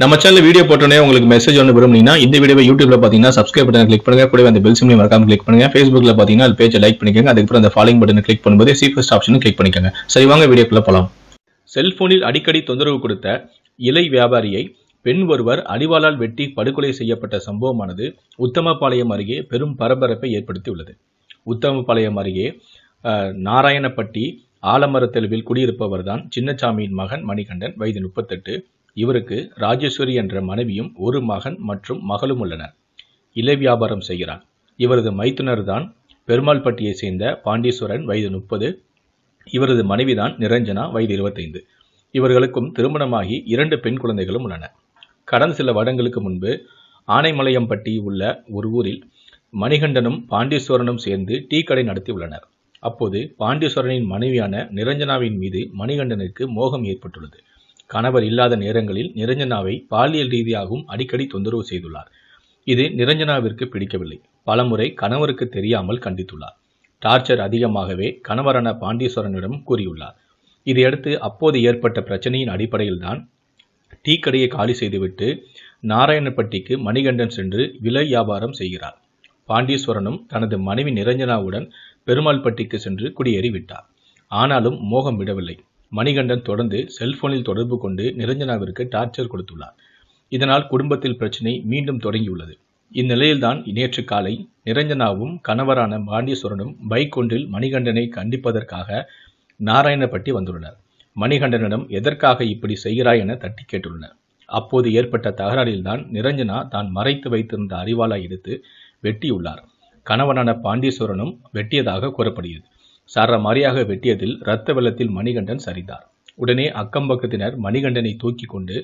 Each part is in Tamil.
நம்ம சேனல் வீடியோ போட்டோன்னே உங்களுக்கு மெசேஜ் ஒன்று விரும்புனீங்கன்னா இந்த வீடியோ யூடியூப்ல பார்த்தீங்கன்னா சப்ஸ்கிரைப் பட்டன் கிளிக் பண்ணுங்க கூட அந்த பெல் சிம்லையும் மறக்காம கிளிக் பண்ணுங்க ஃபேஸ்புக்ல பார்த்தீங்கன்னா அது பேஜை லைக் பண்ணிக்கோங்க அதுக்கப்புறம் அந்த ஃபாலோயிங் பட்டன் கிளிக் பண்ணும்போது சீஃபஸ்ட் ஆப்ஷனும் கிளிக் பண்ணிக்கோங்க சரி வாங்க வீடியோக்குள்ள போகலாம் செல்போனில் அடிக்கடி தொந்தரவு கொடுத்த இலை வியாபாரியை பெண் ஒருவர் அடிவாளால் வெட்டி படுகொலை செய்யப்பட்ட சம்பவமானது உத்தமபாளையம் அருகே பெரும் பரபரப்பை ஏற்படுத்தியுள்ளது உத்தமபாளையம் அருகே நாராயணப்பட்டி ஆலமரத்தெலுவில் குடியிருப்பவர்தான் சின்னசாமியின் மகன் மணிகண்டன் வயது முப்பத்தெட்டு இவருக்கு ராஜேஸ்வரி என்ற மனைவியும் ஒரு மகன் மற்றும் மகளும் உள்ளனர் இலை வியாபாரம் செய்கிறார் இவரது மைத்துனர் தான் பட்டியை சேர்ந்த பாண்டீஸ்வரன் வயது முப்பது இவரது மனைவிதான் நிரஞ்சனா வயது இருபத்தைந்து இவர்களுக்கும் திருமணமாகி இரண்டு பெண் குழந்தைகளும் உள்ளன கடந்த சில வருடங்களுக்கு முன்பு ஆனைமலையம்பட்டி உள்ள ஒரு ஊரில் மணிகண்டனும் பாண்டீஸ்வரனும் சேர்ந்து டீ கடை நடத்தி உள்ளனர் அப்போது பாண்டீஸ்வரனின் மனைவியான நிரஞ்சனாவின் மீது மணிகண்டனுக்கு மோகம் ஏற்பட்டுள்ளது கணவர் இல்லாத நேரங்களில் நிரஞ்சனாவை பாலியல் ரீதியாகவும் அடிக்கடி தொந்தரவு செய்துள்ளார் இது நிரஞ்சனாவிற்கு பிடிக்கவில்லை பலமுறை கணவருக்கு தெரியாமல் கண்டித்துள்ளார் டார்ச்சர் அதிகமாகவே கணவரான பாண்டீஸ்வரனிடம் கூறியுள்ளார் இதையடுத்து அப்போது ஏற்பட்ட பிரச்சனையின் அடிப்படையில்தான் டீக்கடையை காலி செய்துவிட்டு நாராயணப்பட்டிக்கு மணிகண்டன் சென்று விலை வியாபாரம் செய்கிறார் பாண்டீஸ்வரனும் தனது மனைவி நிரஞ்சனாவுடன் பெருமாள்பட்டிக்கு சென்று குடியேறிவிட்டார் ஆனாலும் மோகம் விடவில்லை மணிகண்டன் தொடர்ந்து செல்போனில் தொடர்பு கொண்டு நிரஞ்சனாவிற்கு டார்ச்சர் கொடுத்துள்ளார் இதனால் குடும்பத்தில் பிரச்சினை மீண்டும் தொடங்கியுள்ளது இந்நிலையில்தான் நேற்று காலை நிரஞ்சனாவும் கணவரான பாண்டீஸ்வரனும் பைக் ஒன்றில் மணிகண்டனை கண்டிப்பதற்காக நாராயணப்பட்டி வந்துள்ளனர் மணிகண்டனிடம் எதற்காக இப்படி செய்கிறாய் என தட்டி கேட்டுள்ளனர் அப்போது ஏற்பட்ட தகராறில்தான் நிரஞ்சனா தான் மறைத்து வைத்திருந்த அறிவாளை எடுத்து வெட்டியுள்ளார் கணவனான பாண்டீஸ்வரனும் வெட்டியதாக கூறப்படுகிறது சார மாரியாக வெட்டியதில் இரத்த வெள்ளத்தில் மணிகண்டன் சரிந்தார் உடனே அக்கம்பக்கத்தினர் மணிகண்டனை தூக்கி கொண்டு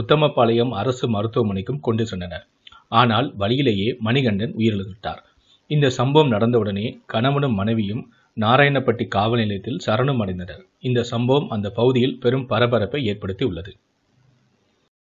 உத்தமபாளையம் அரசு மருத்துவமனைக்கும் கொண்டு சென்றனர் ஆனால் வழியிலேயே மணிகண்டன் உயிரிழந்துவிட்டார் இந்த சம்பவம் நடந்தவுடனே கணவனும் மனைவியும் நாராயணப்பட்டி காவல் நிலையத்தில் சரணம் அடைந்தனர் இந்த சம்பவம் அந்த பகுதியில் பெரும் பரபரப்பை ஏற்படுத்தி உள்ளது